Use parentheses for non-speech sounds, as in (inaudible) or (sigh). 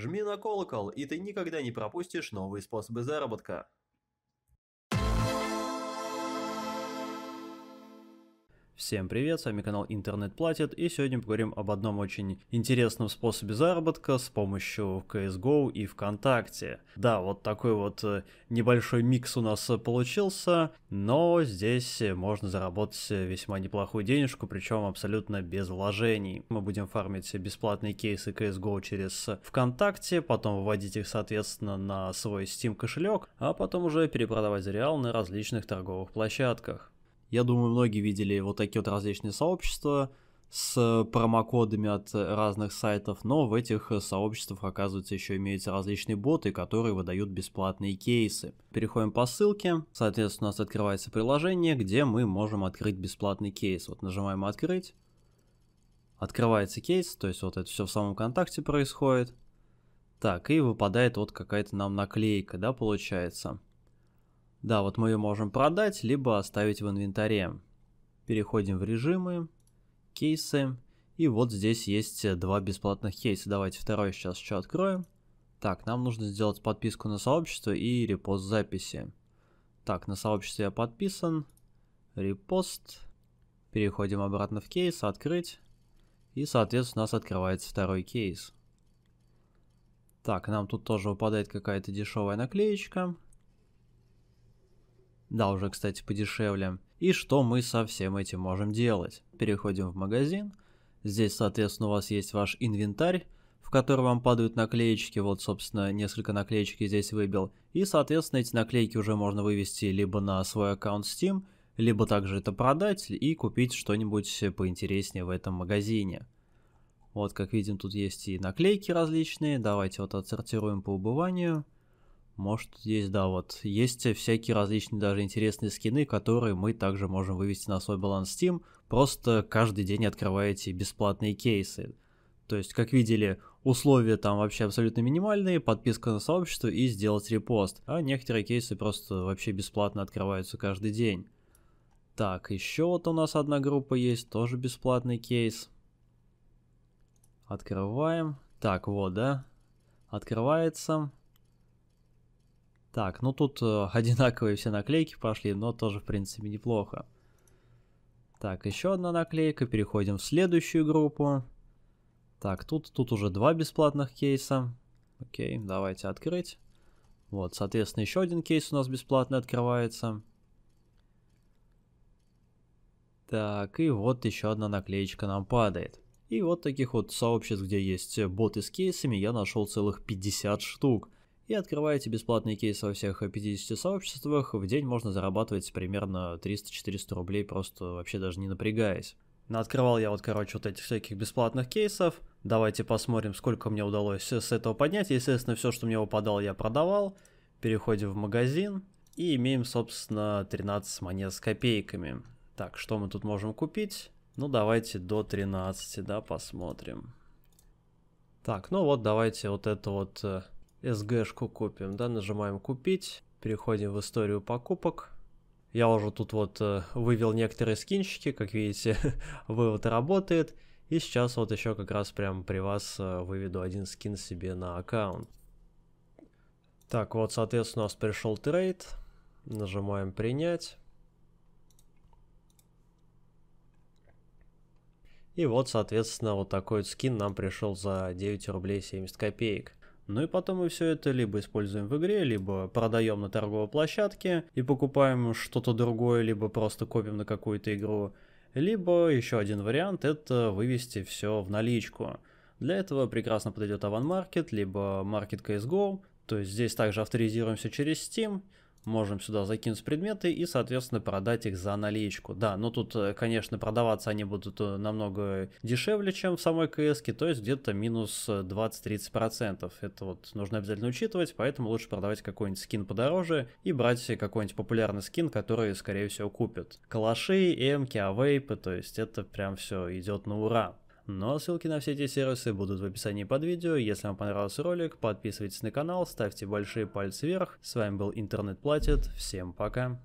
Жми на колокол, и ты никогда не пропустишь новые способы заработка. Всем привет, с вами канал Интернет Платит, и сегодня поговорим об одном очень интересном способе заработка с помощью CSGO и ВКонтакте. Да, вот такой вот э, небольшой микс у нас э, получился, но здесь э, можно заработать весьма неплохую денежку, причем абсолютно без вложений. Мы будем фармить бесплатные кейсы CSGO через ВКонтакте, потом выводить их, соответственно, на свой Steam кошелек, а потом уже перепродавать за реал на различных торговых площадках. Я думаю, многие видели вот такие вот различные сообщества с промокодами от разных сайтов, но в этих сообществах, оказывается, еще имеются различные боты, которые выдают бесплатные кейсы. Переходим по ссылке, соответственно, у нас открывается приложение, где мы можем открыть бесплатный кейс. Вот нажимаем «Открыть», открывается кейс, то есть вот это все в самом контакте происходит. Так, и выпадает вот какая-то нам наклейка, да, получается. Да, вот мы ее можем продать, либо оставить в инвентаре. Переходим в режимы, кейсы. И вот здесь есть э, два бесплатных кейса. Давайте второй сейчас еще откроем. Так, нам нужно сделать подписку на сообщество и репост записи. Так, на сообщество я подписан. Репост. Переходим обратно в кейс, открыть. И, соответственно, у нас открывается второй кейс. Так, нам тут тоже выпадает какая-то дешевая наклеечка. Да, уже, кстати, подешевле. И что мы со всем этим можем делать? Переходим в магазин. Здесь, соответственно, у вас есть ваш инвентарь, в который вам падают наклеечки. Вот, собственно, несколько наклеечек здесь выбил. И, соответственно, эти наклейки уже можно вывести либо на свой аккаунт Steam, либо также это продать и купить что-нибудь поинтереснее в этом магазине. Вот, как видим, тут есть и наклейки различные. Давайте вот отсортируем по убыванию. Может, здесь, да, вот есть всякие различные даже интересные скины, которые мы также можем вывести на свой баланс Steam. Просто каждый день открываете бесплатные кейсы. То есть, как видели, условия там вообще абсолютно минимальные, подписка на сообщество и сделать репост. А некоторые кейсы просто вообще бесплатно открываются каждый день. Так, еще вот у нас одна группа есть, тоже бесплатный кейс. Открываем. Так, вот, да. Открывается. Так, ну тут э, (laughs) одинаковые все наклейки пошли, но тоже, в принципе, неплохо. Так, еще одна наклейка, переходим в следующую группу. Так, тут, тут уже два бесплатных кейса. Окей, давайте открыть. Вот, соответственно, еще один кейс у нас бесплатный открывается. Так, и вот еще одна наклеечка нам падает. И вот таких вот сообществ, где есть э, боты с кейсами, я нашел целых 50 штук и открываете бесплатные кейсы во всех 50 сообществах, в день можно зарабатывать примерно 300-400 рублей, просто вообще даже не напрягаясь. Открывал я вот, короче, вот этих всяких бесплатных кейсов. Давайте посмотрим, сколько мне удалось с этого поднять. Естественно, все, что мне выпадало, я продавал. Переходим в магазин. И имеем, собственно, 13 монет с копейками. Так, что мы тут можем купить? Ну, давайте до 13, да, посмотрим. Так, ну вот, давайте вот это вот э, SG-шку купим, да, нажимаем купить, переходим в историю покупок. Я уже тут вот э, вывел некоторые скинчики, как видите, (laughs) вывод работает. И сейчас вот еще как раз прямо при вас э, выведу один скин себе на аккаунт. Так, вот, соответственно, у нас пришел трейд. Нажимаем принять. И вот, соответственно, вот такой вот скин нам пришел за 9 рублей 70 копеек. Ну и потом мы все это либо используем в игре, либо продаем на торговой площадке и покупаем что-то другое, либо просто копим на какую-то игру. Либо еще один вариант это вывести все в наличку. Для этого прекрасно подойдет Market либо Market CSGO, то есть здесь также авторизируемся через Steam, Можем сюда закинуть предметы и, соответственно, продать их за наличку. Да, но тут, э, конечно, продаваться они будут э, намного дешевле, чем в самой кс то есть где-то минус 20-30%. Э, это вот нужно обязательно учитывать, поэтому лучше продавать какой-нибудь скин подороже и брать себе какой-нибудь популярный скин, который, скорее всего, купят. Калаши, эмки, авейпы, то есть это прям все идет на ура но ссылки на все эти сервисы будут в описании под видео. Если вам понравился ролик, подписывайтесь на канал, ставьте большие пальцы вверх. С вами был Интернет Платит, всем пока.